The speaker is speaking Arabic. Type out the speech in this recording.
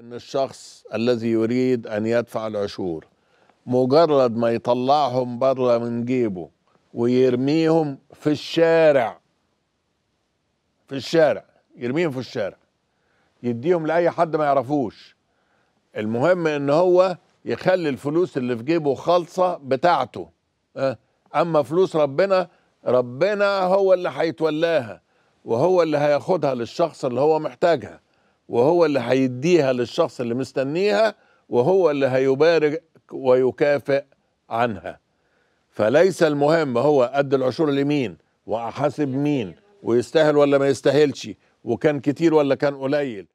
ان الشخص الذي يريد ان يدفع العشور مجرد ما يطلعهم بره من جيبه ويرميهم في الشارع في الشارع يرميهم في الشارع يديهم لاي حد ما يعرفوش المهم ان هو يخلي الفلوس اللي في جيبه خالصه بتاعته اما فلوس ربنا ربنا هو اللي هيتولاها وهو اللي هياخدها للشخص اللي هو محتاجها وهو اللي هيديها للشخص اللي مستنيها وهو اللي هيبارك ويكافئ عنها فليس المهم هو قد العشور لمين وحسب مين ويستاهل ولا ما يستاهلش وكان كتير ولا كان قليل